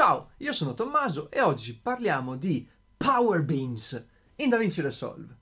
Ciao, io sono Tommaso e oggi parliamo di Power Beans in DaVinci Resolve.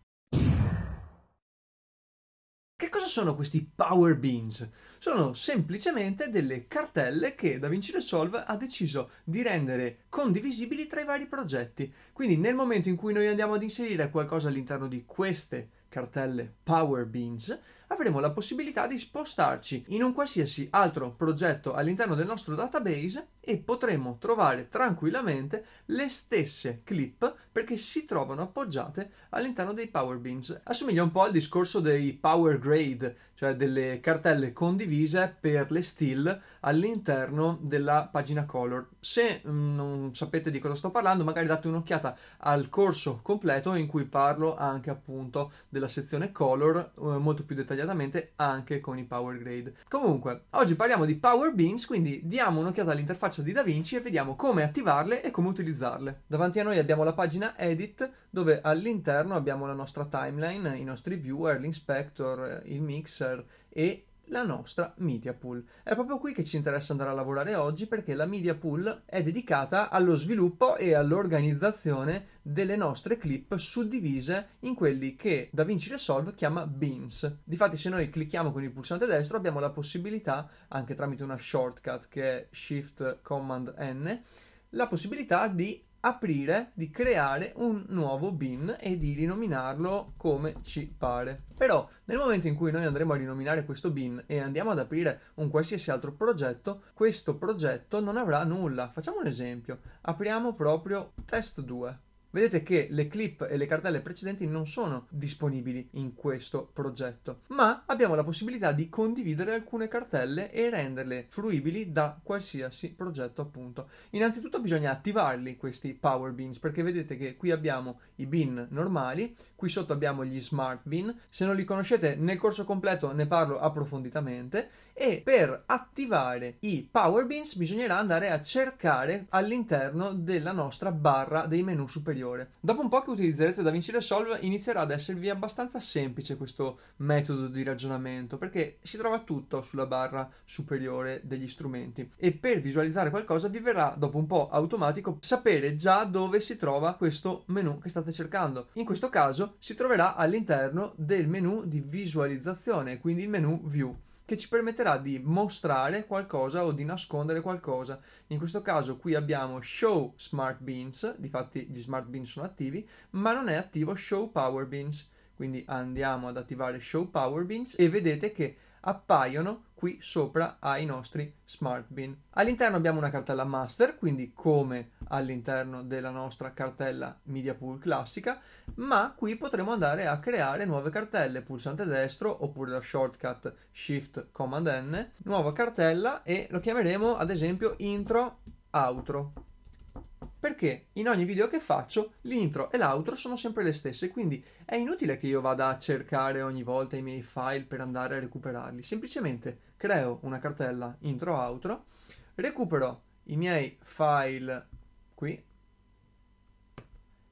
Che cosa sono questi Power Beans? Sono semplicemente delle cartelle che DaVinci Resolve ha deciso di rendere condivisibili tra i vari progetti. Quindi nel momento in cui noi andiamo ad inserire qualcosa all'interno di queste cartelle Power Beans, avremo la possibilità di spostarci in un qualsiasi altro progetto all'interno del nostro database e potremo trovare tranquillamente le stesse clip perché si trovano appoggiate all'interno dei Power Beans. Assomiglia un po' al discorso dei Power Grade, cioè delle cartelle condivise per le still all'interno della pagina color. Se mm, non sapete di cosa sto parlando, magari date un'occhiata al corso completo in cui parlo anche appunto della della sezione color eh, molto più dettagliatamente anche con i power grade. Comunque, oggi parliamo di power beams, quindi diamo un'occhiata all'interfaccia di DaVinci e vediamo come attivarle e come utilizzarle. Davanti a noi abbiamo la pagina edit dove all'interno abbiamo la nostra timeline, i nostri viewer, l'inspector, il mixer e la nostra media pool. È proprio qui che ci interessa andare a lavorare oggi perché la media pool è dedicata allo sviluppo e all'organizzazione delle nostre clip suddivise in quelli che DaVinci Resolve chiama beans. Difatti se noi clicchiamo con il pulsante destro abbiamo la possibilità, anche tramite una shortcut che è Shift Command N, la possibilità di aprire, di creare un nuovo bin e di rinominarlo come ci pare. Però nel momento in cui noi andremo a rinominare questo bin e andiamo ad aprire un qualsiasi altro progetto, questo progetto non avrà nulla. Facciamo un esempio. Apriamo proprio test 2. Vedete che le clip e le cartelle precedenti non sono disponibili in questo progetto, ma abbiamo la possibilità di condividere alcune cartelle e renderle fruibili da qualsiasi progetto appunto. Innanzitutto bisogna attivarli questi Power Beans perché vedete che qui abbiamo i bin normali, qui sotto abbiamo gli Smart Bin, se non li conoscete nel corso completo ne parlo approfonditamente e per attivare i Power Beans bisognerà andare a cercare all'interno della nostra barra dei menu superiori superiore. Dopo un po' che utilizzerete DaVinci Resolve inizierà ad esservi abbastanza semplice questo metodo di ragionamento perché si trova tutto sulla barra superiore degli strumenti e per visualizzare qualcosa vi verrà dopo un po' automatico sapere già dove si trova questo menu che state cercando. In questo caso si troverà all'interno del menu di visualizzazione, quindi il menu View che ci permetterà di mostrare qualcosa o di nascondere qualcosa. In questo caso qui abbiamo show smart beans, difatti gli smart beans sono attivi, ma non è attivo show power beans. Quindi andiamo ad attivare show power beans e vedete che appaiono qui sopra ai nostri smart bin. All'interno abbiamo una cartella master, quindi come all'interno della nostra cartella media pool classica, ma qui potremo andare a creare nuove cartelle, pulsante destro oppure la shortcut shift command n, nuova cartella e lo chiameremo ad esempio intro outro perché in ogni video che faccio l'intro e l'outro sono sempre le stesse, quindi è inutile che io vada a cercare ogni volta i miei file per andare a recuperarli. Semplicemente creo una cartella intro-outro, recupero i miei file qui,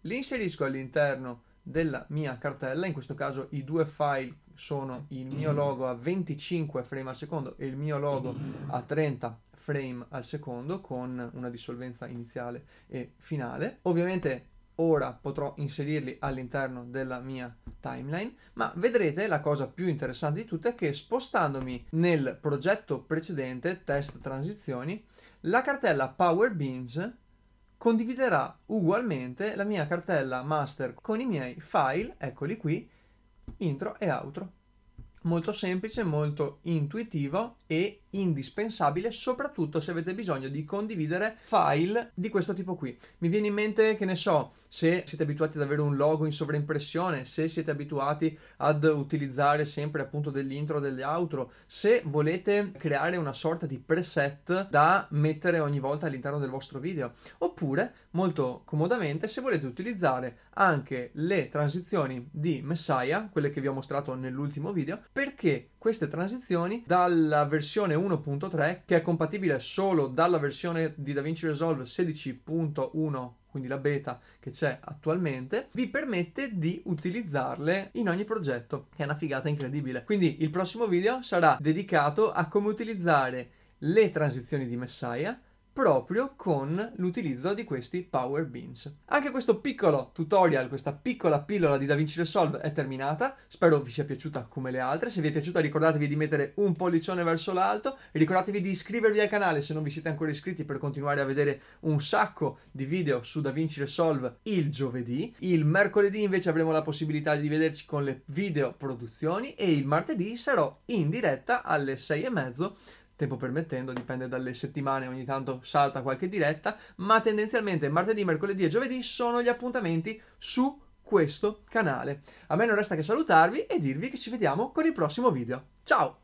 li inserisco all'interno della mia cartella, in questo caso i due file sono il mio mm. logo a 25 frame al secondo e il mio logo mm. a 30 frame al secondo con una dissolvenza iniziale e finale. Ovviamente ora potrò inserirli all'interno della mia timeline, ma vedrete la cosa più interessante di tutte è che spostandomi nel progetto precedente, test transizioni, la cartella Power Beans condividerà ugualmente la mia cartella master con i miei file, eccoli qui, intro e outro. Molto semplice, molto intuitivo e indispensabile soprattutto se avete bisogno di condividere file di questo tipo qui. Mi viene in mente che ne so, se siete abituati ad avere un logo in sovraimpressione, se siete abituati ad utilizzare sempre appunto dell'intro delle outro, se volete creare una sorta di preset da mettere ogni volta all'interno del vostro video, oppure molto comodamente se volete utilizzare anche le transizioni di Messiah, quelle che vi ho mostrato nell'ultimo video, perché queste transizioni dalla versione 1 1.3 che è compatibile solo dalla versione di DaVinci Resolve 16.1 quindi la beta che c'è attualmente, vi permette di utilizzarle in ogni progetto, che è una figata incredibile. Quindi il prossimo video sarà dedicato a come utilizzare le transizioni di Messiah proprio con l'utilizzo di questi Power Beans. Anche questo piccolo tutorial, questa piccola pillola di DaVinci Resolve è terminata, spero vi sia piaciuta come le altre, se vi è piaciuta ricordatevi di mettere un pollicione verso l'alto ricordatevi di iscrivervi al canale se non vi siete ancora iscritti per continuare a vedere un sacco di video su DaVinci Resolve il giovedì, il mercoledì invece avremo la possibilità di vederci con le video produzioni e il martedì sarò in diretta alle sei e mezzo tempo permettendo, dipende dalle settimane, ogni tanto salta qualche diretta, ma tendenzialmente martedì, mercoledì e giovedì sono gli appuntamenti su questo canale. A me non resta che salutarvi e dirvi che ci vediamo con il prossimo video. Ciao!